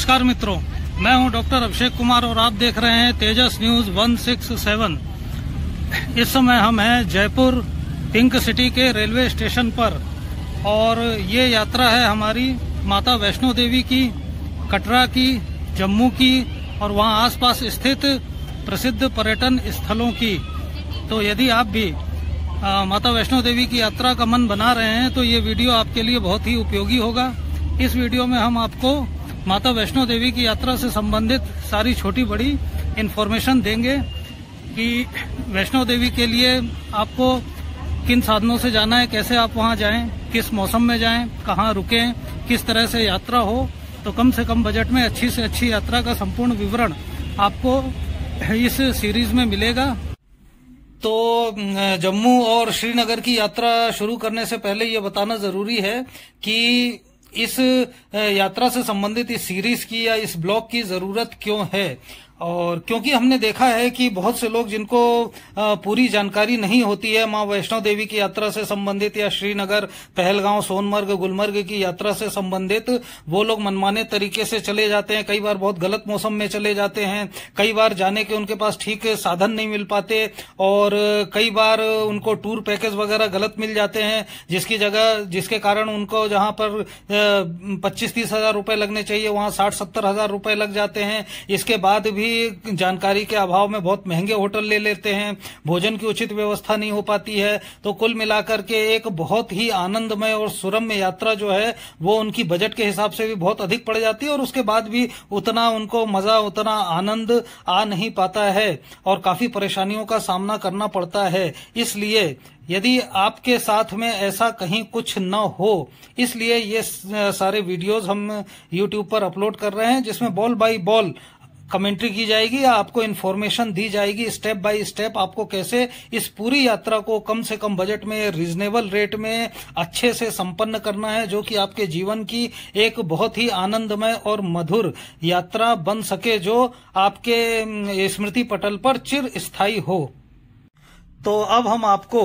नमस्कार मित्रों मैं हूं डॉक्टर अभिषेक कुमार और आप देख रहे हैं तेजस न्यूज 167 इस समय हम हैं जयपुर पिंक सिटी के रेलवे स्टेशन पर और ये यात्रा है हमारी माता वैष्णो देवी की कटरा की जम्मू की और वहां आसपास स्थित प्रसिद्ध पर्यटन स्थलों की तो यदि आप भी आ, माता वैष्णो देवी की यात्रा का मन बना रहे हैं तो ये वीडियो आपके लिए बहुत ही उपयोगी होगा इस वीडियो में हम आपको माता वैष्णो देवी की यात्रा से संबंधित सारी छोटी बड़ी इन्फॉर्मेशन देंगे कि वैष्णो देवी के लिए आपको किन साधनों से जाना है कैसे आप वहाँ जाएं, किस मौसम में जाएं, कहाँ रुकें, किस तरह से यात्रा हो तो कम से कम बजट में अच्छी से अच्छी यात्रा का संपूर्ण विवरण आपको इस सीरीज में मिलेगा तो जम्मू और श्रीनगर की यात्रा शुरू करने से पहले ये बताना जरूरी है कि इस यात्रा से संबंधित इस सीरीज की या इस ब्लॉग की जरूरत क्यों है और क्योंकि हमने देखा है कि बहुत से लोग जिनको पूरी जानकारी नहीं होती है माँ वैष्णो देवी की यात्रा से संबंधित या श्रीनगर पहलगांव सोनमर्ग गुलमर्ग की यात्रा से संबंधित वो लोग मनमाने तरीके से चले जाते हैं कई बार बहुत गलत मौसम में चले जाते हैं कई बार जाने के उनके पास ठीक साधन नहीं मिल पाते और कई बार उनको टूर पैकेज वगैरह गलत मिल जाते हैं जिसकी जगह जिसके कारण उनको जहां पर पच्चीस तीस हजार रुपए लगने चाहिए वहां साठ सत्तर हजार रुपए लग जाते हैं इसके बाद भी भी जानकारी के अभाव में बहुत महंगे होटल ले लेते हैं भोजन की उचित व्यवस्था नहीं हो पाती है तो कुल मिलाकर के एक बहुत ही आनंदमय और सुरम्य यात्रा जो है वो उनकी बजट के हिसाब से भी बहुत अधिक पड़ जाती है और उसके बाद भी उतना उनको मजा उतना आनंद आ नहीं पाता है और काफी परेशानियों का सामना करना पड़ता है इसलिए यदि आपके साथ में ऐसा कहीं कुछ न हो इसलिए ये सारे वीडियोस हम यूट्यूब पर अपलोड कर रहे हैं जिसमें बॉल बाय बॉल कमेंट्री की जाएगी या आपको इन्फॉर्मेशन दी जाएगी स्टेप बाय स्टेप आपको कैसे इस पूरी यात्रा को कम से कम बजट में रीजनेबल रेट में अच्छे से संपन्न करना है जो कि आपके जीवन की एक बहुत ही आनंदमय और मधुर यात्रा बन सके जो आपके स्मृति पटल पर चिर स्थायी हो तो अब हम आपको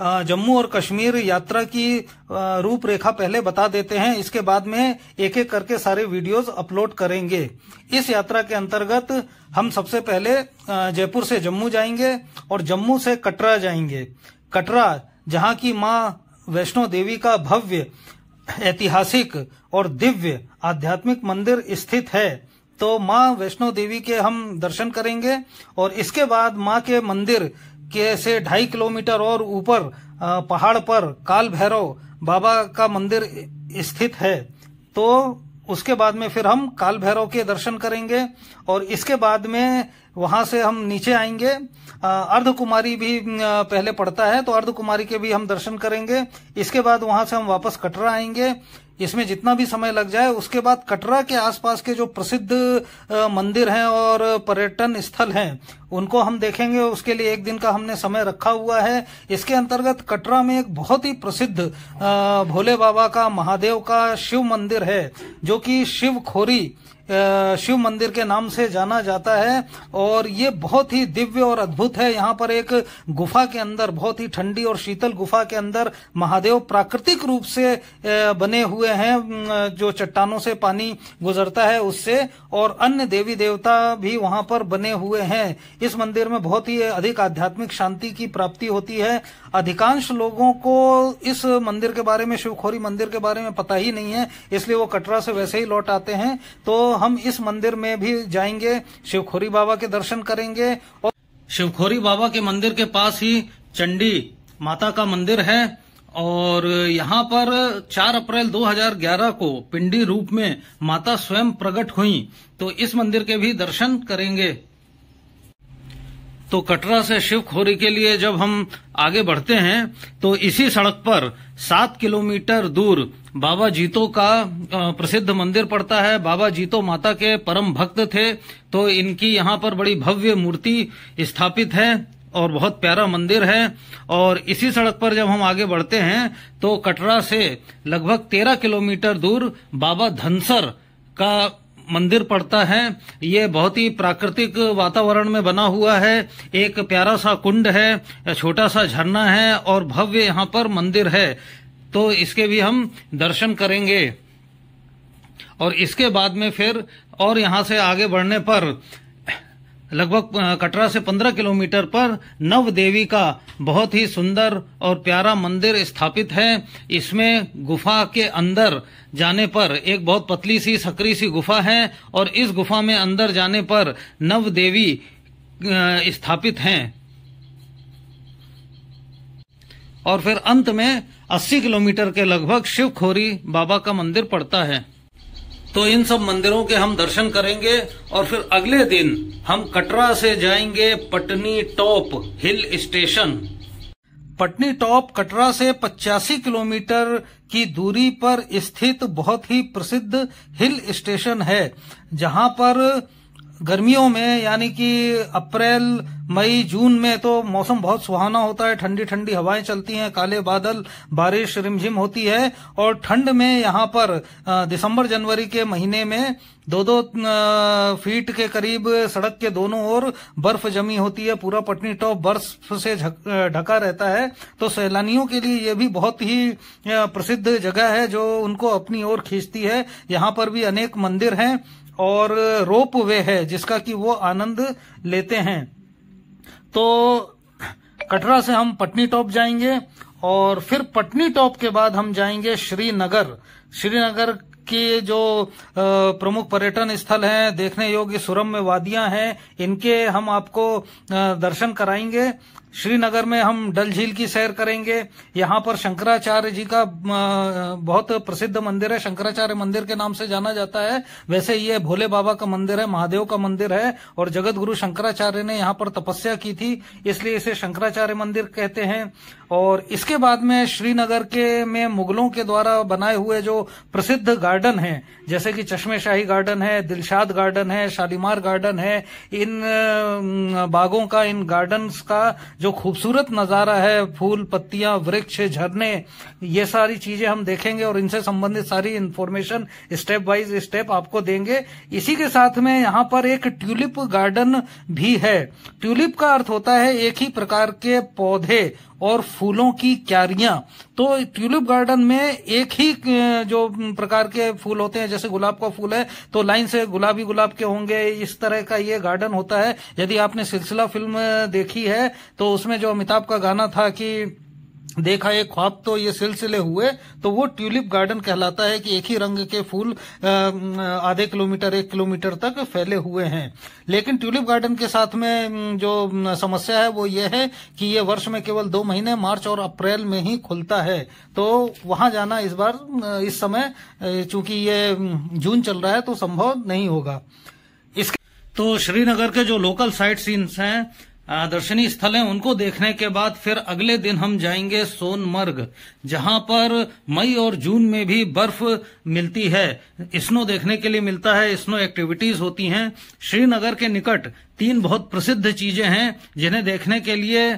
जम्मू और कश्मीर यात्रा की रूपरेखा पहले बता देते हैं इसके बाद में एक एक करके सारे वीडियोस अपलोड करेंगे इस यात्रा के अंतर्गत हम सबसे पहले जयपुर से जम्मू जाएंगे और जम्मू से कटरा जाएंगे कटरा जहां की माँ वैष्णो देवी का भव्य ऐतिहासिक और दिव्य आध्यात्मिक मंदिर स्थित है तो माँ वैष्णो देवी के हम दर्शन करेंगे और इसके बाद माँ के मंदिर के से ढाई किलोमीटर और ऊपर पहाड़ पर काल भैरव बाबा का मंदिर स्थित है तो उसके बाद में फिर हम काल भैरव के दर्शन करेंगे और इसके बाद में वहां से हम नीचे आएंगे अर्ध कुमारी भी पहले पड़ता है तो अर्ध कुमारी के भी हम दर्शन करेंगे इसके बाद वहां से हम वापस कटरा आएंगे इसमें जितना भी समय लग जाए उसके बाद कटरा के आसपास के जो प्रसिद्ध मंदिर हैं और पर्यटन स्थल हैं उनको हम देखेंगे उसके लिए एक दिन का हमने समय रखा हुआ है इसके अंतर्गत कटरा में एक बहुत ही प्रसिद्ध भोले बाबा का महादेव का शिव मंदिर है जो कि शिवखोरी शिव मंदिर के नाम से जाना जाता है और ये बहुत ही दिव्य और अद्भुत है यहाँ पर एक गुफा के अंदर बहुत ही ठंडी और शीतल गुफा के अंदर महादेव प्राकृतिक रूप से बने हुए हैं जो चट्टानों से पानी गुजरता है उससे और अन्य देवी देवता भी वहां पर बने हुए हैं इस मंदिर में बहुत ही अधिक आध्यात्मिक शांति की प्राप्ति होती है अधिकांश लोगों को इस मंदिर के बारे में शिवखोरी मंदिर के बारे में पता ही नहीं है इसलिए वो कटरा से वैसे ही लौट आते हैं तो हम इस मंदिर में भी जाएंगे शिवखोरी बाबा के दर्शन करेंगे और शिवखोरी बाबा के मंदिर के पास ही चंडी माता का मंदिर है और यहाँ पर 4 अप्रैल 2011 को पिंडी रूप में माता स्वयं प्रकट हुई तो इस मंदिर के भी दर्शन करेंगे तो कटरा से शिवखोरी के लिए जब हम आगे बढ़ते हैं तो इसी सड़क पर सात किलोमीटर दूर बाबा जीतो का प्रसिद्ध मंदिर पड़ता है बाबा जीतो माता के परम भक्त थे तो इनकी यहाँ पर बड़ी भव्य मूर्ति स्थापित है और बहुत प्यारा मंदिर है और इसी सड़क पर जब हम आगे बढ़ते हैं तो कटरा से लगभग तेरह किलोमीटर दूर बाबा धनसर का मंदिर पड़ता है ये बहुत ही प्राकृतिक वातावरण में बना हुआ है एक प्यारा सा कुंड है छोटा सा झरना है और भव्य यहाँ पर मंदिर है तो इसके भी हम दर्शन करेंगे और इसके बाद में फिर और यहाँ से आगे बढ़ने पर लगभग कटरा से 15 किलोमीटर पर नव देवी का बहुत ही सुंदर और प्यारा मंदिर स्थापित है इसमें गुफा के अंदर जाने पर एक बहुत पतली सी सकरी सी गुफा है और इस गुफा में अंदर जाने पर नव देवी स्थापित हैं और फिर अंत में 80 किलोमीटर के लगभग शिवखोरी बाबा का मंदिर पड़ता है तो इन सब मंदिरों के हम दर्शन करेंगे और फिर अगले दिन हम कटरा से जाएंगे Patni top hill station Patni top Katra से 85 किलोमीटर की दूरी पर स्थित बहुत ही प्रसिद्ध हिल स्टेशन है जहां पर गर्मियों में यानी कि अप्रैल मई जून में तो मौसम बहुत सुहाना होता है ठंडी ठंडी हवाएं चलती हैं काले बादल बारिश रिमझिम होती है और ठंड में यहाँ पर दिसंबर जनवरी के महीने में दो दो फीट के करीब सड़क के दोनों ओर बर्फ जमी होती है पूरा पटनी टॉप बर्फ से ढका रहता है तो सैलानियों के लिए यह भी बहुत ही प्रसिद्ध जगह है जो उनको अपनी ओर खींचती है यहाँ पर भी अनेक मंदिर हैं और रोप वे है जिसका कि वो आनंद लेते हैं तो कटरा से हम पटनी टॉप जाएंगे और फिर पटनी टॉप के बाद हम जाएंगे श्रीनगर श्रीनगर के जो प्रमुख पर्यटन स्थल हैं देखने योग्य सुरम्य वादियां हैं इनके हम आपको दर्शन कराएंगे श्रीनगर में हम डल झील की सैर करेंगे यहाँ पर शंकराचार्य जी का बहुत प्रसिद्ध मंदिर है शंकराचार्य मंदिर के नाम से जाना जाता है वैसे ये भोले बाबा का मंदिर है महादेव का मंदिर है और जगत गुरु शंकराचार्य ने यहाँ पर तपस्या की थी इसलिए इसे शंकराचार्य मंदिर कहते हैं और इसके बाद में श्रीनगर के में मुगलों के द्वारा बनाए हुए जो प्रसिद्ध गार्डन है जैसे कि चश्मे शाही गार्डन है दिलशाद गार्डन है शालीमार गार्डन है इन बागों का इन गार्डन का जो खूबसूरत नज़ारा है फूल पत्तियां वृक्ष झरने ये सारी चीजें हम देखेंगे और इनसे संबंधित सारी इन्फॉर्मेशन स्टेप बाय स्टेप आपको देंगे इसी के साथ में यहाँ पर एक ट्यूलिप गार्डन भी है ट्यूलिप का अर्थ होता है एक ही प्रकार के पौधे और फूलों की क्यारियां तो ट्यूलिप गार्डन में एक ही जो प्रकार के फूल होते हैं जैसे गुलाब का फूल है तो लाइन से गुलाबी गुलाब के होंगे इस तरह का ये गार्डन होता है यदि आपने सिलसिला फिल्म देखी है तो उसमें जो अमिताभ का गाना था कि देखा ये ख्वाब तो ये सिलसिले हुए तो वो ट्यूलिप गार्डन कहलाता है कि एक ही रंग के फूल आधे किलोमीटर एक किलोमीटर तक फैले हुए हैं लेकिन ट्यूलिप गार्डन के साथ में जो समस्या है वो ये है कि ये वर्ष में केवल दो महीने मार्च और अप्रैल में ही खुलता है तो वहां जाना इस बार इस समय चूंकि ये जून चल रहा है तो संभव नहीं होगा इसके तो श्रीनगर के जो लोकल साइट सीन्स हैं दर्शनीय स्थल है उनको देखने के बाद फिर अगले दिन हम जाएंगे सोनमर्ग जहां पर मई और जून में भी बर्फ मिलती है स्नो देखने के लिए मिलता है स्नो एक्टिविटीज होती हैं श्रीनगर के निकट तीन बहुत प्रसिद्ध चीजें हैं जिन्हें देखने के लिए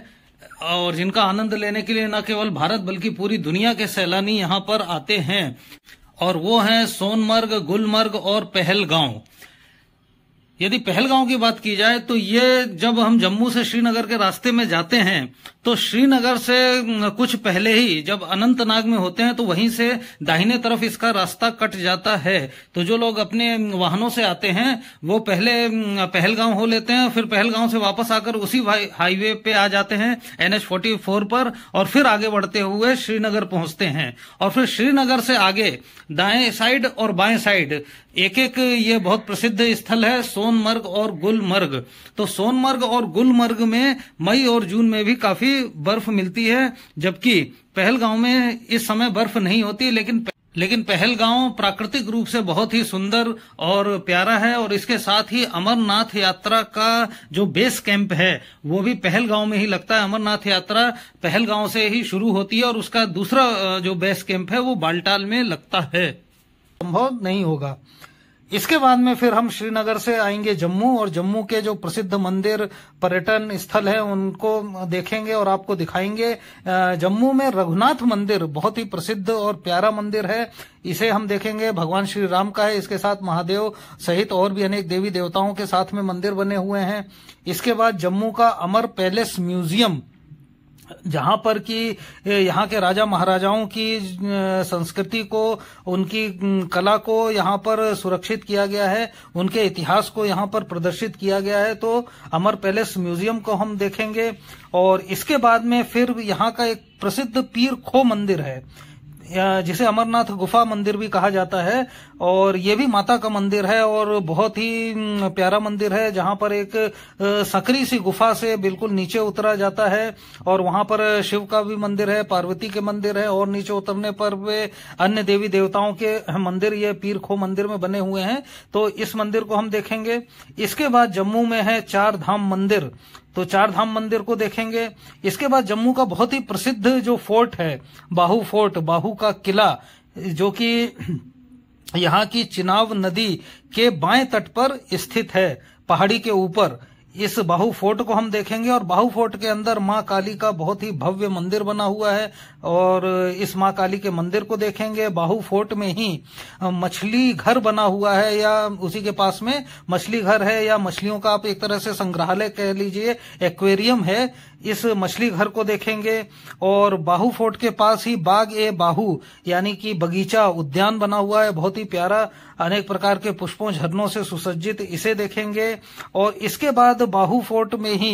और जिनका आनंद लेने के लिए न केवल भारत बल्कि पूरी दुनिया के सैलानी यहाँ पर आते हैं और वो है सोनमर्ग गुलमर्ग और पहलगांव यदि पहलगांव की बात की जाए तो ये जब हम जम्मू से श्रीनगर के रास्ते में जाते हैं तो श्रीनगर से कुछ पहले ही जब अनंतनाग में होते हैं तो वहीं से दाहिने तरफ इसका रास्ता कट जाता है तो जो लोग अपने वाहनों से आते हैं वो पहले पहलगांव हो लेते हैं फिर पहलगांव से वापस आकर उसी हाईवे पे आ जाते हैं एनएच फोर्टी फोर पर और फिर आगे बढ़ते हुए श्रीनगर पहुंचते हैं और फिर श्रीनगर से आगे दाएं साइड और बाएं साइड एक एक ये बहुत प्रसिद्ध स्थल है सोन सोनमर्ग और गुलमर्ग तो सोनमर्ग और गुलमर्ग में मई और जून में भी काफी बर्फ मिलती है जबकि पहलगांव में इस समय बर्फ नहीं होती लेकिन लेकिन पहलगांव प्राकृतिक रूप से बहुत ही सुंदर और प्यारा है और इसके साथ ही अमरनाथ यात्रा का जो बेस कैंप है वो भी पहलगांव में ही लगता है अमरनाथ यात्रा पहलगांव से ही शुरू होती है और उसका दूसरा जो बेस कैंप है वो बालटाल में लगता है संभव नहीं होगा इसके बाद में फिर हम श्रीनगर से आएंगे जम्मू और जम्मू के जो प्रसिद्ध मंदिर पर्यटन स्थल है उनको देखेंगे और आपको दिखाएंगे जम्मू में रघुनाथ मंदिर बहुत ही प्रसिद्ध और प्यारा मंदिर है इसे हम देखेंगे भगवान श्री राम का है इसके साथ महादेव सहित और भी अनेक देवी देवताओं के साथ में मंदिर बने हुए हैं इसके बाद जम्मू का अमर पैलेस म्यूजियम जहां पर कि यहाँ के राजा महाराजाओं की संस्कृति को उनकी कला को यहाँ पर सुरक्षित किया गया है उनके इतिहास को यहाँ पर प्रदर्शित किया गया है तो अमर पैलेस म्यूजियम को हम देखेंगे और इसके बाद में फिर यहाँ का एक प्रसिद्ध पीर खो मंदिर है या जिसे अमरनाथ गुफा मंदिर भी कहा जाता है और ये भी माता का मंदिर है और बहुत ही प्यारा मंदिर है जहां पर एक सकरी सी गुफा से बिल्कुल नीचे उतरा जाता है और वहां पर शिव का भी मंदिर है पार्वती के मंदिर है और नीचे उतरने पर वे अन्य देवी देवताओं के मंदिर ये पीर खो मंदिर में बने हुए हैं तो इस मंदिर को हम देखेंगे इसके बाद जम्मू में है चार धाम मंदिर तो चार धाम मंदिर को देखेंगे इसके बाद जम्मू का बहुत ही प्रसिद्ध जो फोर्ट है बाहू फोर्ट बाहू का किला जो कि यहाँ की चिनाव नदी के बाएं तट पर स्थित है पहाड़ी के ऊपर इस बाहू फोर्ट को हम देखेंगे और बाहू फोर्ट के अंदर माँ काली का बहुत ही भव्य मंदिर बना हुआ है और इस माँ काली के मंदिर को देखेंगे बाहू फोर्ट में ही मछली घर बना हुआ है या उसी के पास में मछली घर है या मछलियों का आप एक तरह से संग्रहालय कह लीजिए एक्वेरियम है इस मछली घर को देखेंगे और बाहू फोर्ट के पास ही बाग ए बाहू यानी कि बगीचा उद्यान बना हुआ है बहुत ही प्यारा अनेक प्रकार के पुष्पों झरनों से सुसज्जित इसे देखेंगे और इसके बाद बाहू फोर्ट में ही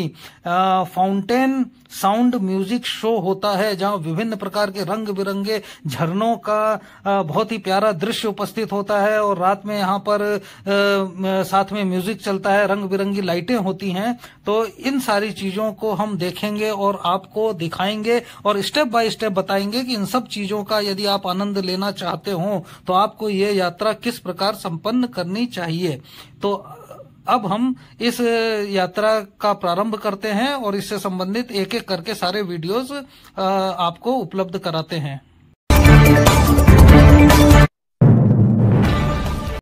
फाउंटेन साउंड म्यूजिक शो होता है जहां विभिन्न प्रकार के रंग बिरंगे झरनों का आ, बहुत ही प्यारा दृश्य उपस्थित होता है और रात में यहाँ पर आ, साथ में म्यूजिक चलता है रंग बिरंगी लाइटें होती हैं तो इन सारी चीजों को हम देख देखेंगे और आपको दिखाएंगे और स्टेप बाय स्टेप बताएंगे कि इन सब चीजों का यदि आप आनंद लेना चाहते हो तो आपको ये यात्रा किस प्रकार संपन्न करनी चाहिए तो अब हम इस यात्रा का प्रारंभ करते हैं और इससे संबंधित एक एक करके सारे वीडियोस आपको उपलब्ध कराते हैं